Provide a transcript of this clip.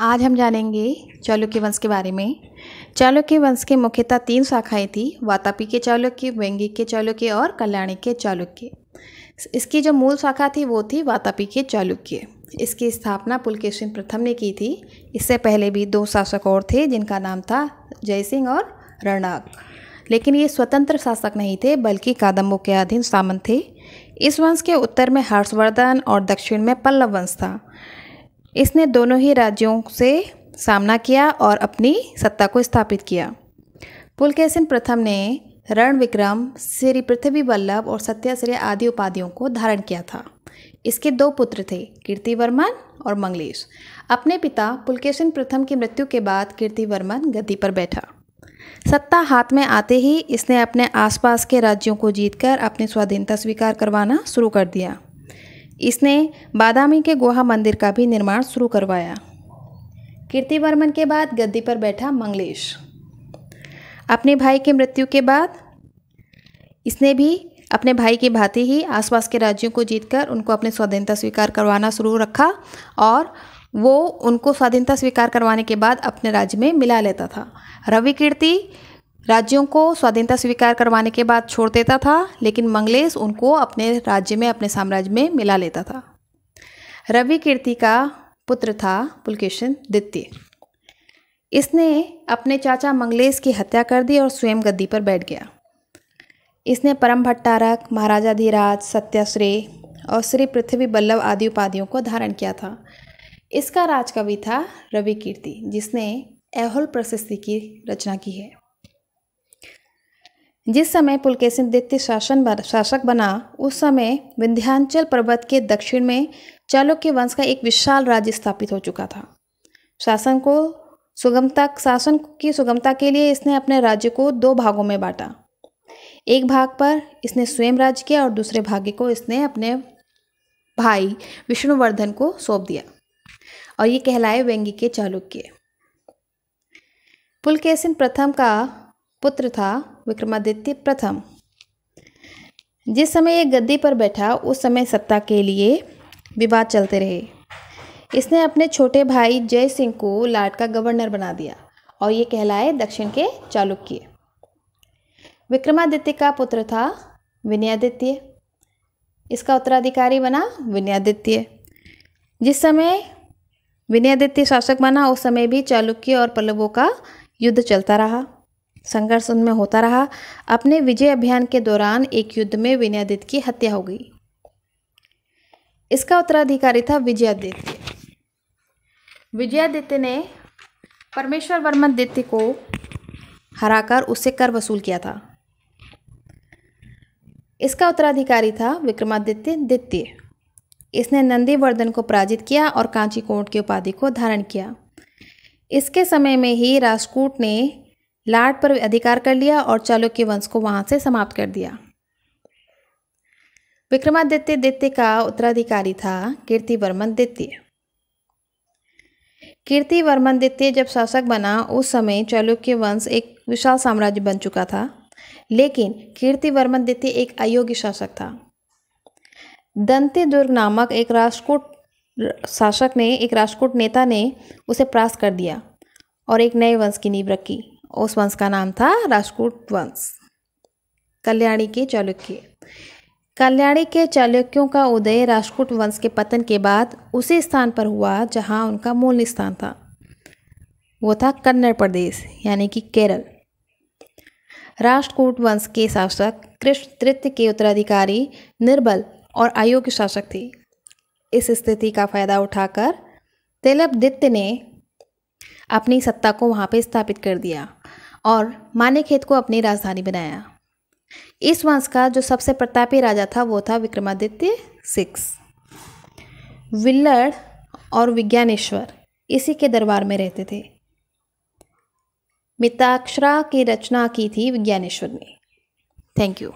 आज हम जानेंगे चालुक्य वंश के बारे में चालुक्य वंश के मुख्यतः तीन शाखाएं थी वातापी के चालुक्य व्यंगी के चालुक्य और कल्याणी के चालुक्य इसकी जो मूल शाखा थी वो थी वातापी के चालुक्य इसकी स्थापना पुलकेशिन प्रथम ने की थी इससे पहले भी दो शासक और थे जिनका नाम था जयसिंह और रणाक लेकिन ये स्वतंत्र शासक नहीं थे बल्कि कादम्बों के अधीन सामंत थे इस वंश के उत्तर में हर्षवर्धन और दक्षिण में पल्लव वंश था इसने दोनों ही राज्यों से सामना किया और अपनी सत्ता को स्थापित किया पुलकेशन प्रथम ने रण विक्रम श्री पृथ्वी वल्लभ और सत्याश्रय आदि उपाधियों को धारण किया था इसके दो पुत्र थे कीर्ति वर्मन और मंगलेश अपने पिता पुलकेशन प्रथम की मृत्यु के बाद कीर्ति वर्मन गद्दी पर बैठा सत्ता हाथ में आते ही इसने अपने आसपास के राज्यों को जीतकर अपनी स्वाधीनता स्वीकार करवाना शुरू कर दिया इसने बादामी के गुहा मंदिर का भी निर्माण शुरू करवाया कीर्ति वर्मन के बाद गद्दी पर बैठा मंगलेश अपने भाई की मृत्यु के बाद इसने भी अपने भाई की भांति ही आसपास के राज्यों को जीतकर उनको अपनी स्वाधीनता स्वीकार करवाना शुरू रखा और वो उनको स्वाधीनता स्वीकार करवाने के बाद अपने राज्य में मिला लेता था रवि कीर्ति राज्यों को स्वाधीनता स्वीकार करवाने के बाद छोड़ देता था लेकिन मंगलेश उनको अपने राज्य में अपने साम्राज्य में मिला लेता था रवि कीर्ति का पुत्र था पुलकेशन द्वितीय इसने अपने चाचा मंगलेश की हत्या कर दी और स्वयं गद्दी पर बैठ गया इसने परम भट्टारक महाराजाधिराज सत्याश्रेय और श्री पृथ्वी बल्लभ आदि उपाधियों को धारण किया था इसका राजकवि था रवि कीर्ति जिसने ऐहोल प्रशस्ति की रचना की है जिस समय द्वितीय शासन शासक बना उस समय विंध्यांचल पर्वत के दक्षिण में चालुक्य वंश का एक विशाल राज्य स्थापित हो चुका था शासन को सुगमता शासन की सुगमता के लिए इसने अपने राज्य को दो भागों में बांटा एक भाग पर इसने स्वयं राज्य किया और दूसरे भाग्य को इसने अपने भाई विष्णुवर्धन को सौंप दिया और ये कहलाए व्यंगी के चालुक्य पुलकेशिन प्रथम का पुत्र था विक्रमादित्य प्रथम जिस समय ये गद्दी पर बैठा उस समय सत्ता के लिए विवाद चलते रहे इसने अपने छोटे भाई जय सिंह को लाट का गवर्नर बना दिया और ये कहलाए दक्षिण के चालुक्य विक्रमादित्य का पुत्र था विनयादित्य इसका उत्तराधिकारी बना विनयादित्य जिस समय विनयादित्य शासक बना उस समय भी चालुक्य और पल्लवों का युद्ध चलता रहा संघर्ष उनमें होता रहा अपने विजय अभियान के दौरान एक युद्ध में विनयादित्य की हत्या हो गई इसका उत्तराधिकारी था विजयादित्य विजयादित्य ने परमेश्वर दित्य को हराकर उससे कर वसूल किया था इसका उत्तराधिकारी था विक्रमादित्य दित्य इसने नंदीवर्धन को पराजित किया और कांची कोट की उपाधि को धारण किया इसके समय में ही राजकूट ने लाट पर अधिकार कर लिया और चालुक्य वंश को वहां से समाप्त कर दिया विक्रमादित्य दित्य का उत्तराधिकारी था कीर्ति वर्मन दित्य वर्मन दित्य जब शासक बना उस समय चालुक्य वंश एक विशाल साम्राज्य बन चुका था लेकिन वर्मन दित्य एक अयोग्य शासक था दंते दुर्ग नामक एक राजकूट शासक ने एक राजकूट नेता ने उसे प्रास्त कर दिया और एक नए वंश की नींव रखी उस वंश का नाम था राजकूट वंश कल्याणी के चालुक्य कल्याणी के चालुक्यों का उदय राजकूट वंश के पतन के बाद उसी स्थान पर हुआ जहां उनका मूल स्थान था वो था कन्नड़ प्रदेश यानी कि केरल राष्ट्रकूट वंश के शासक कृष्ण तृतीय के उत्तराधिकारी निर्बल और आयोग्य शासक थे इस स्थिति का फायदा उठाकर तेलबदित्य ने अपनी सत्ता को वहाँ पर स्थापित कर दिया और मानेखेत को अपनी राजधानी बनाया इस वंश का जो सबसे प्रतापी राजा था वो था विक्रमादित्य सिक्स विल्लड़ और विज्ञानेश्वर इसी के दरबार में रहते थे मिताक्षरा की रचना की थी विज्ञानेश्वर ने थैंक यू